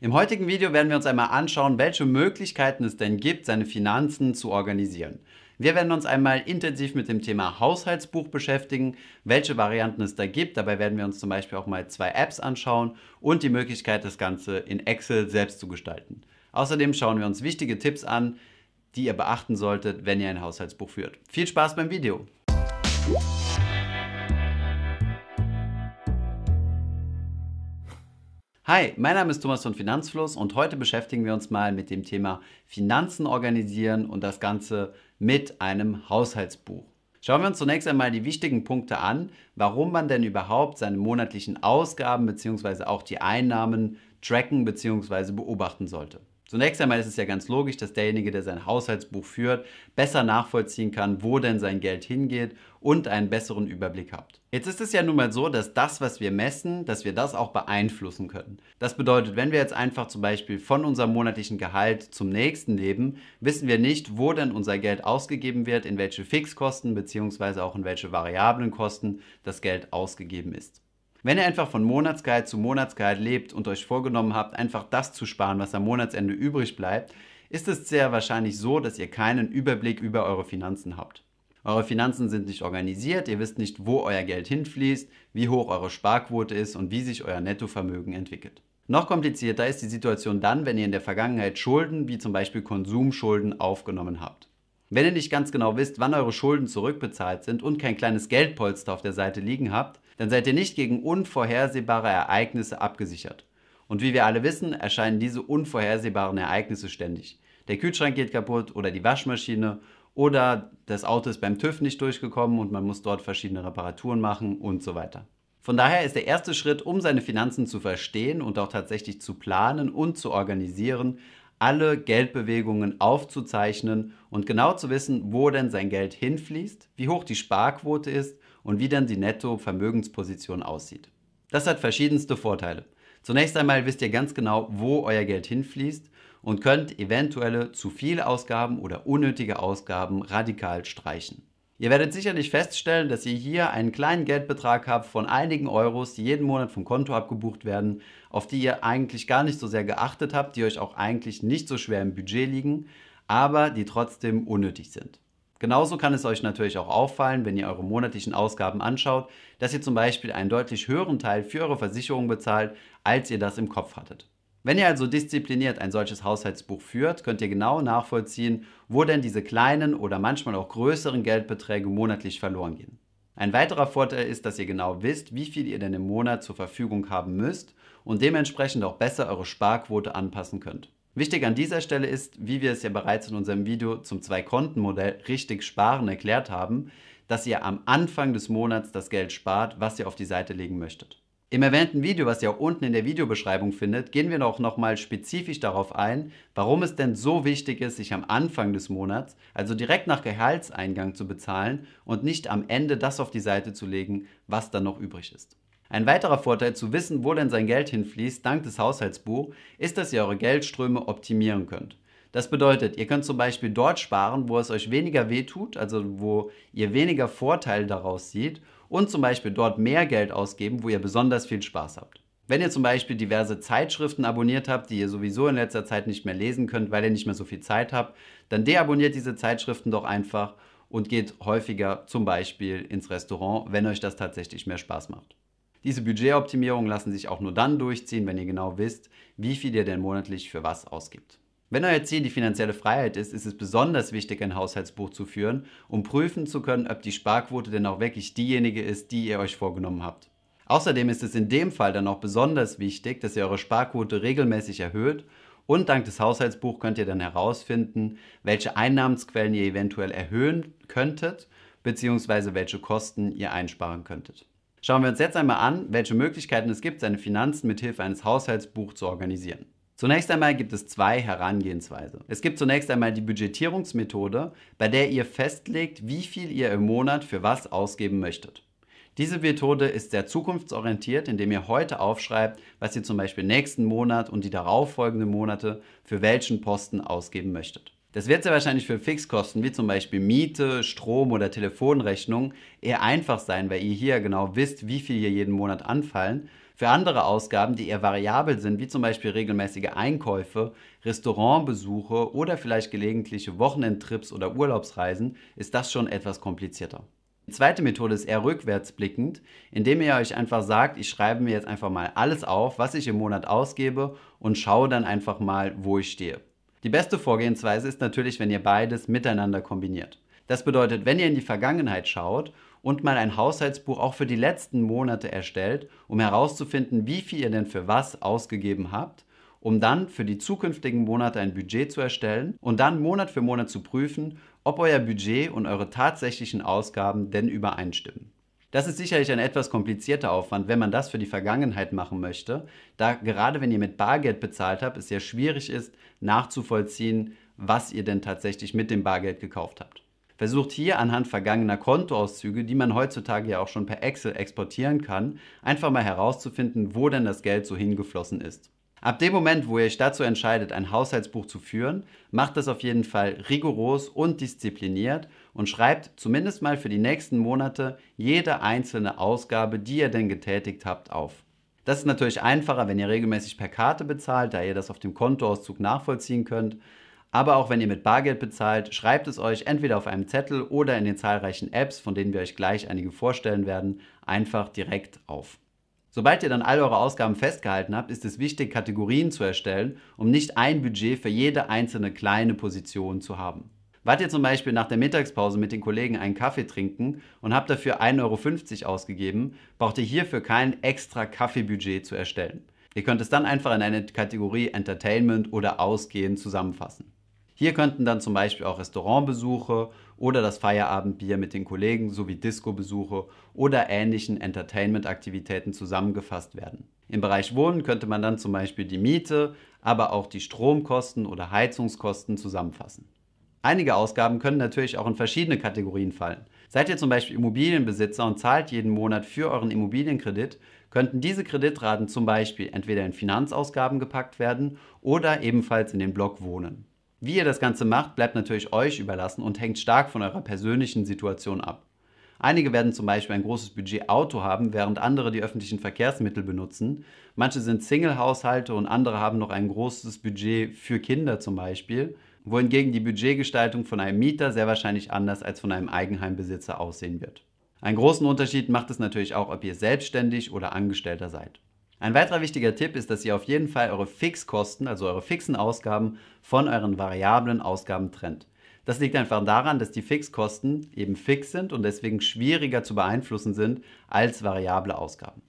Im heutigen Video werden wir uns einmal anschauen, welche Möglichkeiten es denn gibt, seine Finanzen zu organisieren. Wir werden uns einmal intensiv mit dem Thema Haushaltsbuch beschäftigen, welche Varianten es da gibt. Dabei werden wir uns zum Beispiel auch mal zwei Apps anschauen und die Möglichkeit, das Ganze in Excel selbst zu gestalten. Außerdem schauen wir uns wichtige Tipps an, die ihr beachten solltet, wenn ihr ein Haushaltsbuch führt. Viel Spaß beim Video! Hi, mein Name ist Thomas von Finanzfluss und heute beschäftigen wir uns mal mit dem Thema Finanzen organisieren und das Ganze mit einem Haushaltsbuch. Schauen wir uns zunächst einmal die wichtigen Punkte an, warum man denn überhaupt seine monatlichen Ausgaben bzw. auch die Einnahmen tracken bzw. beobachten sollte. Zunächst einmal ist es ja ganz logisch, dass derjenige, der sein Haushaltsbuch führt, besser nachvollziehen kann, wo denn sein Geld hingeht und einen besseren Überblick hat. Jetzt ist es ja nun mal so, dass das, was wir messen, dass wir das auch beeinflussen können. Das bedeutet, wenn wir jetzt einfach zum Beispiel von unserem monatlichen Gehalt zum nächsten leben, wissen wir nicht, wo denn unser Geld ausgegeben wird, in welche Fixkosten bzw. auch in welche variablen Kosten das Geld ausgegeben ist. Wenn ihr einfach von Monatsgehalt zu Monatsgehalt lebt und euch vorgenommen habt, einfach das zu sparen, was am Monatsende übrig bleibt, ist es sehr wahrscheinlich so, dass ihr keinen Überblick über eure Finanzen habt. Eure Finanzen sind nicht organisiert, ihr wisst nicht, wo euer Geld hinfließt, wie hoch eure Sparquote ist und wie sich euer Nettovermögen entwickelt. Noch komplizierter ist die Situation dann, wenn ihr in der Vergangenheit Schulden wie zum Beispiel Konsumschulden aufgenommen habt. Wenn ihr nicht ganz genau wisst, wann eure Schulden zurückbezahlt sind und kein kleines Geldpolster auf der Seite liegen habt, dann seid ihr nicht gegen unvorhersehbare Ereignisse abgesichert. Und wie wir alle wissen, erscheinen diese unvorhersehbaren Ereignisse ständig. Der Kühlschrank geht kaputt oder die Waschmaschine oder das Auto ist beim TÜV nicht durchgekommen und man muss dort verschiedene Reparaturen machen und so weiter. Von daher ist der erste Schritt, um seine Finanzen zu verstehen und auch tatsächlich zu planen und zu organisieren, alle Geldbewegungen aufzuzeichnen und genau zu wissen, wo denn sein Geld hinfließt, wie hoch die Sparquote ist und wie dann die Nettovermögensposition aussieht. Das hat verschiedenste Vorteile. Zunächst einmal wisst ihr ganz genau, wo euer Geld hinfließt und könnt eventuelle zu viele Ausgaben oder unnötige Ausgaben radikal streichen. Ihr werdet sicherlich feststellen, dass ihr hier einen kleinen Geldbetrag habt von einigen Euros, die jeden Monat vom Konto abgebucht werden, auf die ihr eigentlich gar nicht so sehr geachtet habt, die euch auch eigentlich nicht so schwer im Budget liegen, aber die trotzdem unnötig sind. Genauso kann es euch natürlich auch auffallen, wenn ihr eure monatlichen Ausgaben anschaut, dass ihr zum Beispiel einen deutlich höheren Teil für eure Versicherung bezahlt, als ihr das im Kopf hattet. Wenn ihr also diszipliniert ein solches Haushaltsbuch führt, könnt ihr genau nachvollziehen, wo denn diese kleinen oder manchmal auch größeren Geldbeträge monatlich verloren gehen. Ein weiterer Vorteil ist, dass ihr genau wisst, wie viel ihr denn im Monat zur Verfügung haben müsst und dementsprechend auch besser eure Sparquote anpassen könnt. Wichtig an dieser Stelle ist, wie wir es ja bereits in unserem Video zum Zwei-Konten-Modell richtig sparen erklärt haben, dass ihr am Anfang des Monats das Geld spart, was ihr auf die Seite legen möchtet. Im erwähnten Video, was ihr auch unten in der Videobeschreibung findet, gehen wir auch nochmal spezifisch darauf ein, warum es denn so wichtig ist, sich am Anfang des Monats, also direkt nach Gehaltseingang zu bezahlen und nicht am Ende das auf die Seite zu legen, was dann noch übrig ist. Ein weiterer Vorteil zu wissen, wo denn sein Geld hinfließt, dank des Haushaltsbuch, ist, dass ihr eure Geldströme optimieren könnt. Das bedeutet, ihr könnt zum Beispiel dort sparen, wo es euch weniger wehtut, also wo ihr weniger Vorteil daraus sieht und zum Beispiel dort mehr Geld ausgeben, wo ihr besonders viel Spaß habt. Wenn ihr zum Beispiel diverse Zeitschriften abonniert habt, die ihr sowieso in letzter Zeit nicht mehr lesen könnt, weil ihr nicht mehr so viel Zeit habt, dann deabonniert diese Zeitschriften doch einfach und geht häufiger zum Beispiel ins Restaurant, wenn euch das tatsächlich mehr Spaß macht. Diese Budgetoptimierungen lassen sich auch nur dann durchziehen, wenn ihr genau wisst, wie viel ihr denn monatlich für was ausgibt. Wenn euer Ziel die finanzielle Freiheit ist, ist es besonders wichtig, ein Haushaltsbuch zu führen, um prüfen zu können, ob die Sparquote denn auch wirklich diejenige ist, die ihr euch vorgenommen habt. Außerdem ist es in dem Fall dann auch besonders wichtig, dass ihr eure Sparquote regelmäßig erhöht und dank des Haushaltsbuchs könnt ihr dann herausfinden, welche Einnahmensquellen ihr eventuell erhöhen könntet bzw. welche Kosten ihr einsparen könntet. Schauen wir uns jetzt einmal an, welche Möglichkeiten es gibt, seine Finanzen mithilfe eines Haushaltsbuchs zu organisieren. Zunächst einmal gibt es zwei Herangehensweisen. Es gibt zunächst einmal die Budgetierungsmethode, bei der ihr festlegt, wie viel ihr im Monat für was ausgeben möchtet. Diese Methode ist sehr zukunftsorientiert, indem ihr heute aufschreibt, was ihr zum Beispiel nächsten Monat und die darauffolgenden Monate für welchen Posten ausgeben möchtet. Das wird sehr wahrscheinlich für Fixkosten wie zum Beispiel Miete, Strom oder Telefonrechnung eher einfach sein, weil ihr hier genau wisst, wie viel ihr jeden Monat anfallen für andere Ausgaben, die eher variabel sind, wie zum Beispiel regelmäßige Einkäufe, Restaurantbesuche oder vielleicht gelegentliche Wochenendtrips oder Urlaubsreisen, ist das schon etwas komplizierter. Die zweite Methode ist eher rückwärtsblickend, indem ihr euch einfach sagt, ich schreibe mir jetzt einfach mal alles auf, was ich im Monat ausgebe und schaue dann einfach mal, wo ich stehe. Die beste Vorgehensweise ist natürlich, wenn ihr beides miteinander kombiniert. Das bedeutet, wenn ihr in die Vergangenheit schaut und mal ein Haushaltsbuch auch für die letzten Monate erstellt, um herauszufinden, wie viel ihr denn für was ausgegeben habt, um dann für die zukünftigen Monate ein Budget zu erstellen und dann Monat für Monat zu prüfen, ob euer Budget und eure tatsächlichen Ausgaben denn übereinstimmen. Das ist sicherlich ein etwas komplizierter Aufwand, wenn man das für die Vergangenheit machen möchte, da gerade wenn ihr mit Bargeld bezahlt habt, es sehr schwierig ist, nachzuvollziehen, was ihr denn tatsächlich mit dem Bargeld gekauft habt versucht hier anhand vergangener Kontoauszüge, die man heutzutage ja auch schon per Excel exportieren kann, einfach mal herauszufinden, wo denn das Geld so hingeflossen ist. Ab dem Moment, wo ihr euch dazu entscheidet, ein Haushaltsbuch zu führen, macht das auf jeden Fall rigoros und diszipliniert und schreibt zumindest mal für die nächsten Monate jede einzelne Ausgabe, die ihr denn getätigt habt, auf. Das ist natürlich einfacher, wenn ihr regelmäßig per Karte bezahlt, da ihr das auf dem Kontoauszug nachvollziehen könnt. Aber auch wenn ihr mit Bargeld bezahlt, schreibt es euch entweder auf einem Zettel oder in den zahlreichen Apps, von denen wir euch gleich einige vorstellen werden, einfach direkt auf. Sobald ihr dann all eure Ausgaben festgehalten habt, ist es wichtig, Kategorien zu erstellen, um nicht ein Budget für jede einzelne kleine Position zu haben. Wart ihr zum Beispiel nach der Mittagspause mit den Kollegen einen Kaffee trinken und habt dafür 1,50 Euro ausgegeben, braucht ihr hierfür kein extra Kaffeebudget zu erstellen. Ihr könnt es dann einfach in eine Kategorie Entertainment oder Ausgehen zusammenfassen. Hier könnten dann zum Beispiel auch Restaurantbesuche oder das Feierabendbier mit den Kollegen sowie Disco-Besuche oder ähnlichen Entertainment-Aktivitäten zusammengefasst werden. Im Bereich Wohnen könnte man dann zum Beispiel die Miete, aber auch die Stromkosten oder Heizungskosten zusammenfassen. Einige Ausgaben können natürlich auch in verschiedene Kategorien fallen. Seid ihr zum Beispiel Immobilienbesitzer und zahlt jeden Monat für euren Immobilienkredit, könnten diese Kreditraten zum Beispiel entweder in Finanzausgaben gepackt werden oder ebenfalls in den Block Wohnen. Wie ihr das Ganze macht, bleibt natürlich euch überlassen und hängt stark von eurer persönlichen Situation ab. Einige werden zum Beispiel ein großes Budget Auto haben, während andere die öffentlichen Verkehrsmittel benutzen. Manche sind Single-Haushalte und andere haben noch ein großes Budget für Kinder zum Beispiel, wohingegen die Budgetgestaltung von einem Mieter sehr wahrscheinlich anders als von einem Eigenheimbesitzer aussehen wird. Einen großen Unterschied macht es natürlich auch, ob ihr selbstständig oder Angestellter seid. Ein weiterer wichtiger Tipp ist, dass ihr auf jeden Fall eure Fixkosten, also eure fixen Ausgaben, von euren variablen Ausgaben trennt. Das liegt einfach daran, dass die Fixkosten eben fix sind und deswegen schwieriger zu beeinflussen sind als variable Ausgaben.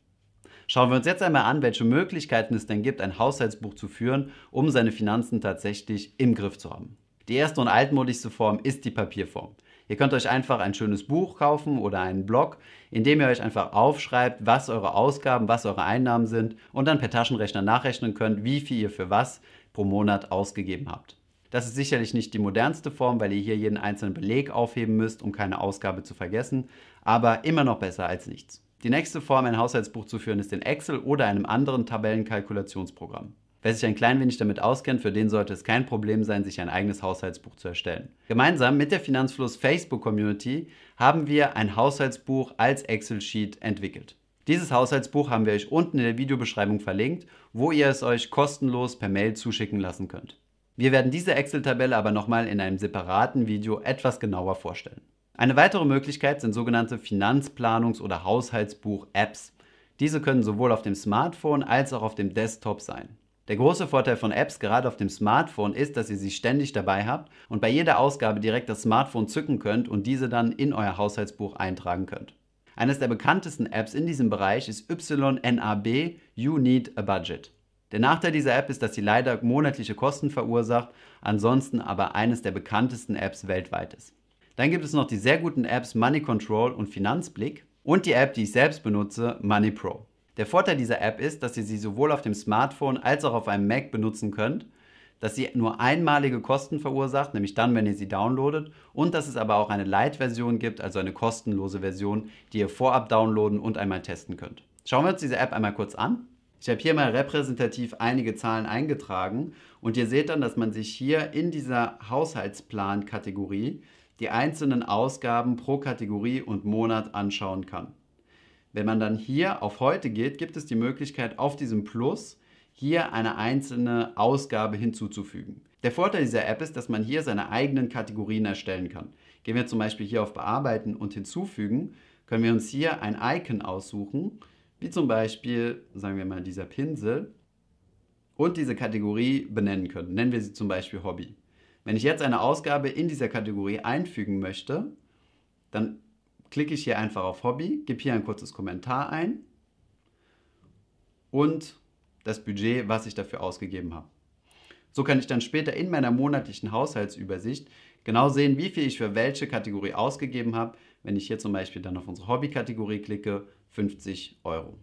Schauen wir uns jetzt einmal an, welche Möglichkeiten es denn gibt, ein Haushaltsbuch zu führen, um seine Finanzen tatsächlich im Griff zu haben. Die erste und altmodischste Form ist die Papierform. Ihr könnt euch einfach ein schönes Buch kaufen oder einen Blog, in dem ihr euch einfach aufschreibt, was eure Ausgaben, was eure Einnahmen sind und dann per Taschenrechner nachrechnen könnt, wie viel ihr für was pro Monat ausgegeben habt. Das ist sicherlich nicht die modernste Form, weil ihr hier jeden einzelnen Beleg aufheben müsst, um keine Ausgabe zu vergessen, aber immer noch besser als nichts. Die nächste Form, ein Haushaltsbuch zu führen, ist in Excel oder einem anderen Tabellenkalkulationsprogramm. Wer sich ein klein wenig damit auskennt, für den sollte es kein Problem sein, sich ein eigenes Haushaltsbuch zu erstellen. Gemeinsam mit der Finanzfluss Facebook Community haben wir ein Haushaltsbuch als Excel-Sheet entwickelt. Dieses Haushaltsbuch haben wir euch unten in der Videobeschreibung verlinkt, wo ihr es euch kostenlos per Mail zuschicken lassen könnt. Wir werden diese Excel-Tabelle aber nochmal in einem separaten Video etwas genauer vorstellen. Eine weitere Möglichkeit sind sogenannte Finanzplanungs- oder Haushaltsbuch-Apps. Diese können sowohl auf dem Smartphone als auch auf dem Desktop sein. Der große Vorteil von Apps gerade auf dem Smartphone ist, dass ihr sie ständig dabei habt und bei jeder Ausgabe direkt das Smartphone zücken könnt und diese dann in euer Haushaltsbuch eintragen könnt. Eines der bekanntesten Apps in diesem Bereich ist YNAB You Need a Budget. Der Nachteil dieser App ist, dass sie leider monatliche Kosten verursacht, ansonsten aber eines der bekanntesten Apps weltweit ist. Dann gibt es noch die sehr guten Apps Money Control und Finanzblick und die App, die ich selbst benutze, Money Pro. Der Vorteil dieser App ist, dass ihr sie sowohl auf dem Smartphone als auch auf einem Mac benutzen könnt, dass sie nur einmalige Kosten verursacht, nämlich dann, wenn ihr sie downloadet, und dass es aber auch eine Lite-Version gibt, also eine kostenlose Version, die ihr vorab downloaden und einmal testen könnt. Schauen wir uns diese App einmal kurz an. Ich habe hier mal repräsentativ einige Zahlen eingetragen und ihr seht dann, dass man sich hier in dieser Haushaltsplan-Kategorie die einzelnen Ausgaben pro Kategorie und Monat anschauen kann. Wenn man dann hier auf heute geht, gibt es die Möglichkeit, auf diesem Plus hier eine einzelne Ausgabe hinzuzufügen. Der Vorteil dieser App ist, dass man hier seine eigenen Kategorien erstellen kann. Gehen wir zum Beispiel hier auf Bearbeiten und Hinzufügen, können wir uns hier ein Icon aussuchen, wie zum Beispiel, sagen wir mal, dieser Pinsel und diese Kategorie benennen können. Nennen wir sie zum Beispiel Hobby. Wenn ich jetzt eine Ausgabe in dieser Kategorie einfügen möchte, dann klicke ich hier einfach auf Hobby, gebe hier ein kurzes Kommentar ein und das Budget, was ich dafür ausgegeben habe. So kann ich dann später in meiner monatlichen Haushaltsübersicht genau sehen, wie viel ich für welche Kategorie ausgegeben habe. Wenn ich hier zum Beispiel dann auf unsere Hobby-Kategorie klicke, 50 Euro.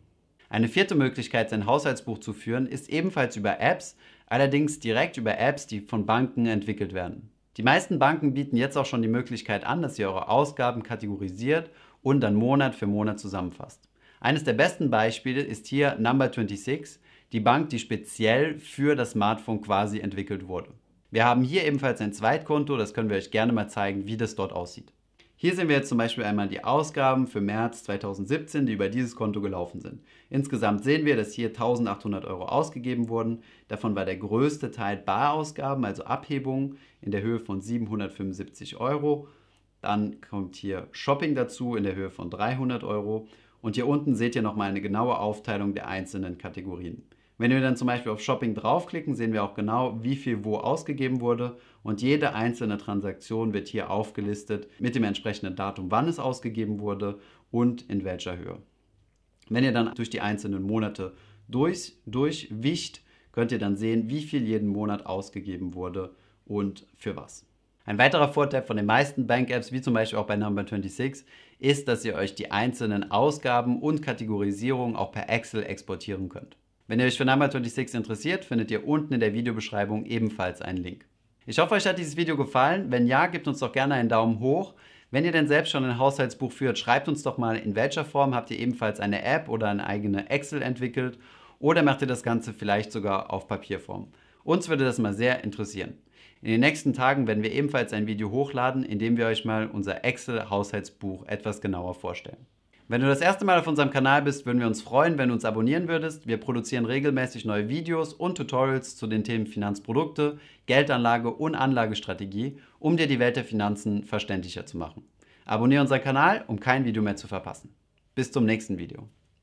Eine vierte Möglichkeit, sein Haushaltsbuch zu führen, ist ebenfalls über Apps, allerdings direkt über Apps, die von Banken entwickelt werden. Die meisten Banken bieten jetzt auch schon die Möglichkeit an, dass ihr eure Ausgaben kategorisiert und dann Monat für Monat zusammenfasst. Eines der besten Beispiele ist hier Number 26, die Bank, die speziell für das Smartphone quasi entwickelt wurde. Wir haben hier ebenfalls ein Zweitkonto, das können wir euch gerne mal zeigen, wie das dort aussieht. Hier sehen wir jetzt zum Beispiel einmal die Ausgaben für März 2017, die über dieses Konto gelaufen sind. Insgesamt sehen wir, dass hier 1800 Euro ausgegeben wurden. Davon war der größte Teil Barausgaben, also Abhebungen in der Höhe von 775 Euro. Dann kommt hier Shopping dazu in der Höhe von 300 Euro. Und hier unten seht ihr nochmal eine genaue Aufteilung der einzelnen Kategorien. Wenn wir dann zum Beispiel auf Shopping draufklicken, sehen wir auch genau, wie viel wo ausgegeben wurde und jede einzelne Transaktion wird hier aufgelistet mit dem entsprechenden Datum, wann es ausgegeben wurde und in welcher Höhe. Wenn ihr dann durch die einzelnen Monate durch, durchwicht, könnt ihr dann sehen, wie viel jeden Monat ausgegeben wurde und für was. Ein weiterer Vorteil von den meisten Bank-Apps, wie zum Beispiel auch bei Number 26, ist, dass ihr euch die einzelnen Ausgaben und Kategorisierungen auch per Excel exportieren könnt. Wenn ihr euch für Number 26 interessiert, findet ihr unten in der Videobeschreibung ebenfalls einen Link. Ich hoffe, euch hat dieses Video gefallen. Wenn ja, gebt uns doch gerne einen Daumen hoch. Wenn ihr denn selbst schon ein Haushaltsbuch führt, schreibt uns doch mal, in welcher Form habt ihr ebenfalls eine App oder eine eigene Excel entwickelt oder macht ihr das Ganze vielleicht sogar auf Papierform. Uns würde das mal sehr interessieren. In den nächsten Tagen werden wir ebenfalls ein Video hochladen, in dem wir euch mal unser Excel-Haushaltsbuch etwas genauer vorstellen. Wenn du das erste Mal auf unserem Kanal bist, würden wir uns freuen, wenn du uns abonnieren würdest. Wir produzieren regelmäßig neue Videos und Tutorials zu den Themen Finanzprodukte, Geldanlage und Anlagestrategie, um dir die Welt der Finanzen verständlicher zu machen. Abonniere unseren Kanal, um kein Video mehr zu verpassen. Bis zum nächsten Video.